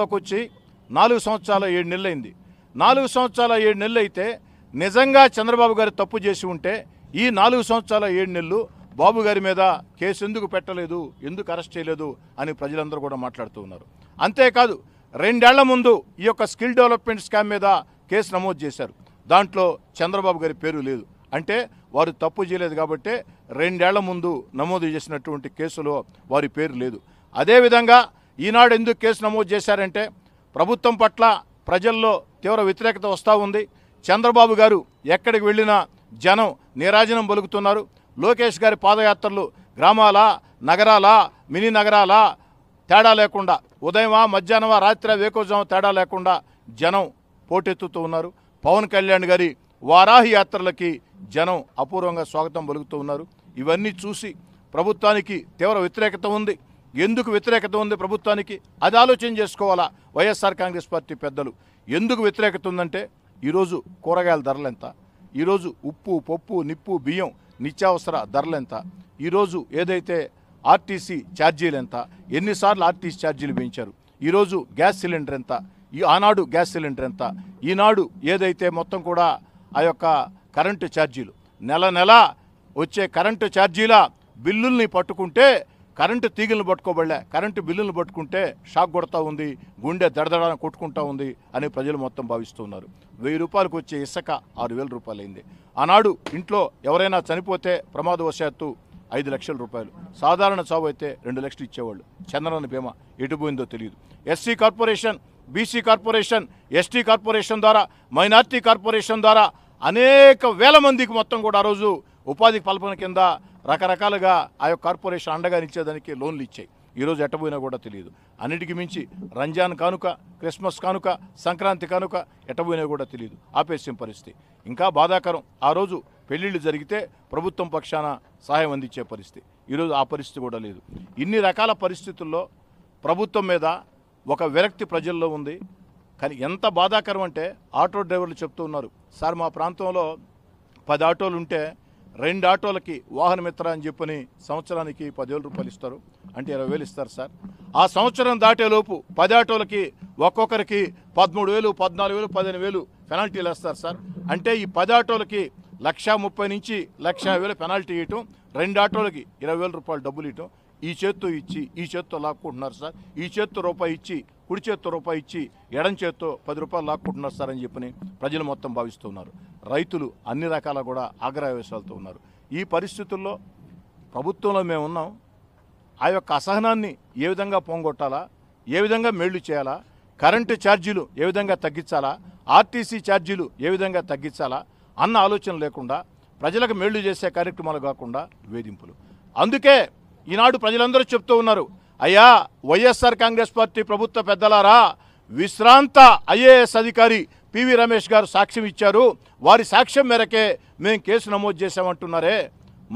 లోకి వచ్చి నాలుగు సంవత్సరాల ఏడు నెలలైంది నాలుగు సంవత్సరాల ఏడు నెలలు అయితే నిజంగా చంద్రబాబు గారు తప్పు చేసి ఉంటే ఈ నాలుగు సంవత్సరాల ఏడు నెలలు బాబు గారి మీద కేసు ఎందుకు పెట్టలేదు ఎందుకు అరెస్ట్ చేయలేదు అని ప్రజలందరూ కూడా మాట్లాడుతూ ఉన్నారు అంతేకాదు రెండేళ్ల ముందు ఈ యొక్క స్కిల్ డెవలప్మెంట్ స్కామ్ మీద కేసు నమోదు చేశారు దాంట్లో చంద్రబాబు గారి పేరు లేదు అంటే వారు తప్పు చేయలేదు కాబట్టి రెండేళ్ల ముందు నమోదు చేసినటువంటి కేసులో వారి పేరు లేదు అదేవిధంగా ఈనాడు ఎందుకు కేసు నమోదు చేశారంటే ప్రభుత్వం పట్ల ప్రజల్లో తీవ్ర వ్యతిరేకత వస్తూ ఉంది చంద్రబాబు గారు ఎక్కడికి వెళ్ళినా జనం నిరాజనం పలుకుతున్నారు లోకేష్ గారి పాదయాత్రలు గ్రామాల నగరాల మినీ నగరాల తేడా లేకుండా ఉదయమా మధ్యాహ్నమా రాత్రి వేకోజామా తేడా లేకుండా జనం పోటెత్తుతూ ఉన్నారు పవన్ కళ్యాణ్ గారి వారాహి యాత్రలకి జనం అపూర్వంగా స్వాగతం పలుకుతూ ఉన్నారు ఇవన్నీ చూసి ప్రభుత్వానికి తీవ్ర వ్యతిరేకత ఉంది ఎందుకు వ్యతిరేకత ఉంది ప్రభుత్వానికి అది ఆలోచన చేసుకోవాలా వైఎస్ఆర్ కాంగ్రెస్ పార్టీ పెద్దలు ఎందుకు వ్యతిరేకత ఉందంటే ఈరోజు కూరగాయల ధరలు ఎంత ఈరోజు ఉప్పు పప్పు నిప్పు బియ్యం నిత్యావసర ధరలు ఎంత ఈరోజు ఏదైతే ఆర్టీసీ ఛార్జీలు ఎంత ఎన్నిసార్లు ఆర్టీసీ ఛార్జీలు పెంచారు ఈరోజు గ్యాస్ సిలిండర్ ఎంత ఈ ఆనాడు గ్యాస్ సిలిండర్ ఎంత ఈనాడు ఏదైతే మొత్తం కూడా ఆ యొక్క కరెంటు ఛార్జీలు నెల నెల వచ్చే కరెంటు ఛార్జీల బిల్లుల్ని పట్టుకుంటే కరెంటు తీగలను పట్టుకోబడలే కరెంటు బిల్లులను పట్టుకుంటే షాక్ కొడతా ఉంది గుండె దడదడాన్ని కొట్టుకుంటా ఉంది అని ప్రజలు మొత్తం భావిస్తున్నారు వెయ్యి రూపాయలకు వచ్చే ఇసక ఆరు వేల రూపాయలైంది ఆనాడు ఇంట్లో ఎవరైనా చనిపోతే ప్రమాదవశాత్తు ఐదు లక్షల రూపాయలు సాధారణ చావు అయితే రెండు లక్షలు ఇచ్చేవాళ్ళు చంద్రన బీమా ఎటుపోయిందో తెలియదు SC corporation BC corporation ST corporation ద్వారా మైనార్టీ కార్పొరేషన్ ద్వారా అనేక వేల మందికి మొత్తం కూడా ఆ రోజు ఉపాధి కల్పన కింద రకరకాలుగా ఆ యొక్క కార్పొరేషన్ అండగా నిచ్చేదానికి లోన్లు ఇచ్చాయి ఈరోజు ఎట్టబోయినా కూడా తెలియదు అన్నిటికీ మించి రంజాన్ కానుక క్రిస్మస్ కానుక సంక్రాంతి కానుక ఎట్టబోయినా కూడా తెలియదు ఆపేసిన పరిస్థితి ఇంకా బాధాకరం ఆ రోజు పెళ్లిళ్ళు జరిగితే ప్రభుత్వం పక్షాన సహాయం అందించే పరిస్థితి ఈరోజు ఆ పరిస్థితి కూడా లేదు ఇన్ని రకాల పరిస్థితుల్లో ప్రభుత్వం మీద ఒక విరక్తి ప్రజల్లో ఉంది కానీ ఎంత బాధాకరం అంటే ఆటో డ్రైవర్లు చెప్తూ ఉన్నారు సార్ మా ప్రాంతంలో పది ఆటోలు ఉంటే రెండు ఆటోలకి వాహనమిత్ర అని చెప్పని సంవత్సరానికి పదివేల రూపాయలు ఇస్తారు అంటే ఇరవై వేలు ఇస్తారు సార్ ఆ సంవత్సరం దాటేలోపు పది ఆటోలకి ఒక్కొక్కరికి పదమూడు వేలు పద్నాలుగు వేలు పదిహేను వేలు పెనాల్టీలు వేస్తారు సార్ అంటే ఈ పది ఆటోలకి లక్ష ముప్పై నుంచి లక్ష వేలు పెనాల్టీ ఇవ్వటం రెండు ఆటోలకి ఇరవై వేల రూపాయలు డబ్బులు ఇవ్వటం ఈ చేత్తో ఇచ్చి ఈ చేత్తో లాక్కుంటున్నారు సార్ ఈ చేత్తో రూపాయి ఇచ్చి కుడి చేత్తో రూపాయి ఇచ్చి ఎడం చేత్తో పది రూపాయలు లాక్కుంటున్నారు సార్ అని చెప్పని ప్రజలు మొత్తం భావిస్తున్నారు రైతులు అన్ని రకాల కూడా ఆగ్రహవేశాలతో ఉన్నారు ఈ పరిస్థితుల్లో ప్రభుత్వంలో మేము ఉన్నాం ఆ యొక్క అసహనాన్ని ఏ విధంగా పోంగొట్టాలా ఏ విధంగా మేళ్లు చేయాలా కరెంటు ఛార్జీలు ఏ విధంగా తగ్గించాలా ఆర్టీసీ ఛార్జీలు ఏ విధంగా తగ్గించాలా అన్న ఆలోచన లేకుండా ప్రజలకు మేళ్లు చేసే కార్యక్రమాలు కాకుండా వేధింపులు అందుకే ఈనాడు ప్రజలందరూ చెప్తూ ఉన్నారు అయ్యా వైఎస్ఆర్ కాంగ్రెస్ పార్టీ ప్రభుత్వ పెద్దలారా విశ్రాంత ఐఏఎస్ అధికారి పివి రమేష్ గారు సాక్ష్యం ఇచ్చారు వారి సాక్ష్యం మేరకే మేము కేసు నమోదు చేశామంటున్నారే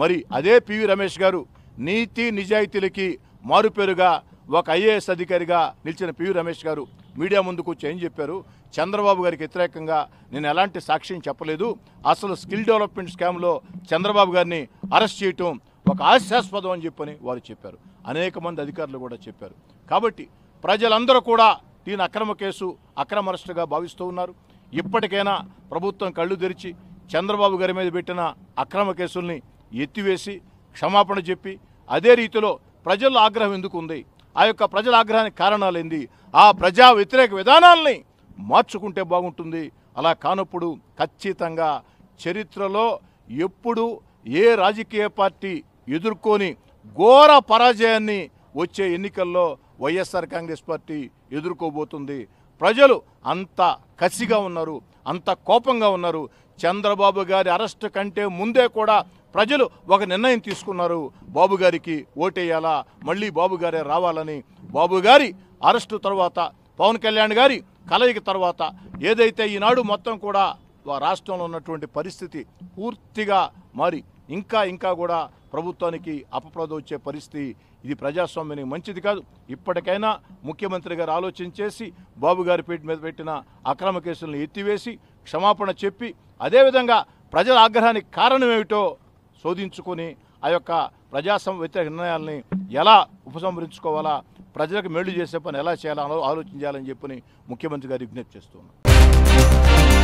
మరి అదే పివి రమేష్ గారు నీతి నిజాయితీలకి మారుపేరుగా ఒక ఐఏఎస్ అధికారిగా నిలిచిన పివి రమేష్ గారు మీడియా ముందుకు వచ్చి ఏం చెప్పారు చంద్రబాబు గారికి వ్యతిరేకంగా నేను ఎలాంటి సాక్ష్యం చెప్పలేదు అసలు స్కిల్ డెవలప్మెంట్ స్కామ్లో చంద్రబాబు గారిని అరెస్ట్ చేయటం ఒక ఆశాస్పదం అని చెప్పని వారు చెప్పారు అనేక మంది అధికారులు కూడా చెప్పారు కాబట్టి ప్రజలందరూ కూడా దీని అక్రమ కేసు అక్రమ అరెస్టుగా భావిస్తూ ఉన్నారు ఇప్పటికైనా ప్రభుత్వం కళ్ళు తెరిచి చంద్రబాబు గారి మీద పెట్టిన అక్రమ కేసుల్ని ఎత్తివేసి క్షమాపణ చెప్పి అదే రీతిలో ప్రజల ఆగ్రహం ఎందుకు ఉంది ఆ యొక్క ప్రజల ఆగ్రహానికి కారణాలు ఏంది ఆ ప్రజా వ్యతిరేక విధానాల్ని మార్చుకుంటే బాగుంటుంది అలా కానప్పుడు ఖచ్చితంగా చరిత్రలో ఎప్పుడు ఏ రాజకీయ పార్టీ ఎదుర్కొని ఘోర పరాజయాన్ని వచ్చే ఎన్నికల్లో వైఎస్ఆర్ కాంగ్రెస్ పార్టీ ఎదుర్కోబోతుంది ప్రజలు అంత కసిగా ఉన్నారు అంత కోపంగా ఉన్నారు చంద్రబాబు గారి అరెస్ట్ కంటే ముందే కూడా ప్రజలు ఒక నిర్ణయం తీసుకున్నారు బాబు గారికి ఓటేయాలా మళ్ళీ బాబు గారే రావాలని బాబు గారి అరెస్టు తర్వాత పవన్ కళ్యాణ్ గారి కలయిక తర్వాత ఏదైతే ఈనాడు మొత్తం కూడా రాష్ట్రంలో ఉన్నటువంటి పరిస్థితి పూర్తిగా మారి ఇంకా ఇంకా కూడా ప్రభుత్వానికి అపప్రదం వచ్చే పరిస్థితి ఇది ప్రజాస్వామ్యానికి మంచిది కాదు ఇప్పటికైనా ముఖ్యమంత్రి గారు ఆలోచన బాబు గారి పీఠ మీద పెట్టిన అక్రమ కేసులను ఎత్తివేసి క్షమాపణ చెప్పి అదేవిధంగా ప్రజల ఆగ్రహానికి కారణం ఏమిటో శోధించుకొని ఆ యొక్క ప్రజాస్వామ్య వ్యతిరేక నిర్ణయాల్ని ఎలా ఉపసంహరించుకోవాలా ప్రజలకు మేలు చేసే పని ఎలా చేయాలో ఆలోచించాలని చెప్పని ముఖ్యమంత్రి గారు విజ్ఞప్తి చేస్తున్నారు